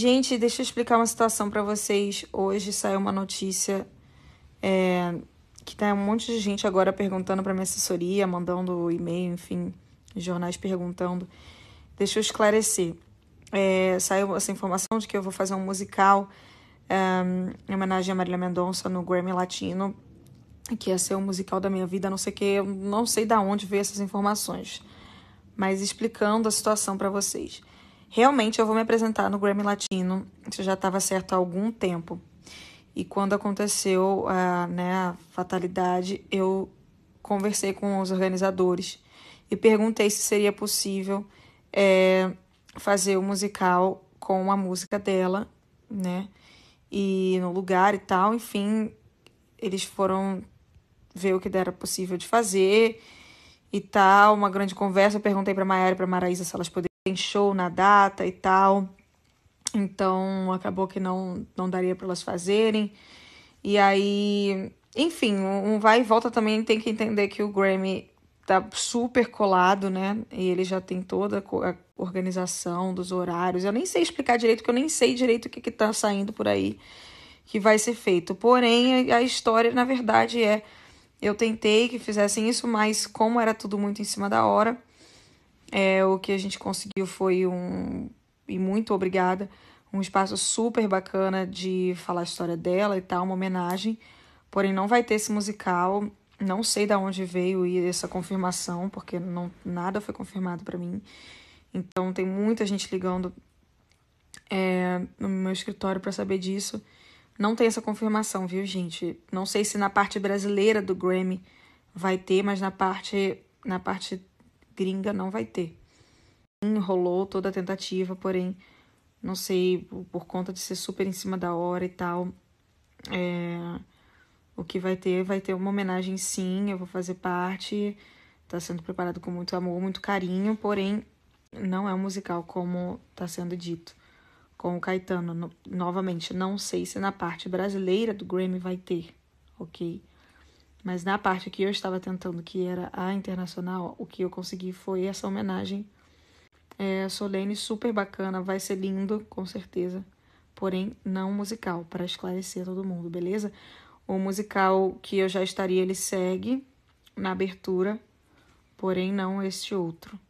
Gente, deixa eu explicar uma situação para vocês. Hoje saiu uma notícia é, que tá um monte de gente agora perguntando para minha assessoria, mandando e-mail, enfim, jornais perguntando. Deixa eu esclarecer. É, saiu essa informação de que eu vou fazer um musical é, em homenagem a Marília Mendonça no Grammy Latino, que ia ser o um musical da minha vida, não sei que, não sei da onde veio essas informações, mas explicando a situação para vocês. Realmente eu vou me apresentar no Grammy Latino, isso já estava certo há algum tempo. E quando aconteceu a, né, a fatalidade, eu conversei com os organizadores e perguntei se seria possível é, fazer o um musical com a música dela, né? E no lugar e tal, enfim, eles foram ver o que era possível de fazer e tal, uma grande conversa. Eu perguntei para Maiara e para Maraísa se elas poderiam tem show na data e tal. Então acabou que não, não daria para elas fazerem. E aí, enfim, um vai e volta também tem que entender que o Grammy tá super colado, né? E ele já tem toda a organização dos horários. Eu nem sei explicar direito, porque eu nem sei direito o que, que tá saindo por aí que vai ser feito. Porém, a história, na verdade, é. Eu tentei que fizessem isso, mas como era tudo muito em cima da hora, é, o que a gente conseguiu foi um, e muito obrigada, um espaço super bacana de falar a história dela e tal, uma homenagem. Porém, não vai ter esse musical. Não sei de onde veio essa confirmação, porque não, nada foi confirmado para mim. Então, tem muita gente ligando é, no meu escritório para saber disso. Não tem essa confirmação, viu, gente? Não sei se na parte brasileira do Grammy vai ter, mas na parte, na parte gringa não vai ter. Enrolou toda a tentativa, porém, não sei, por conta de ser super em cima da hora e tal, é, o que vai ter, vai ter uma homenagem sim, eu vou fazer parte, tá sendo preparado com muito amor, muito carinho, porém, não é um musical como tá sendo dito com o Caetano. No, novamente, não sei se na parte brasileira do Grammy vai ter, ok? Mas na parte que eu estava tentando, que era a internacional, o que eu consegui foi essa homenagem é, solene, super bacana, vai ser lindo, com certeza. Porém, não musical, para esclarecer todo mundo, beleza? O musical que eu já estaria, ele segue na abertura, porém não este outro.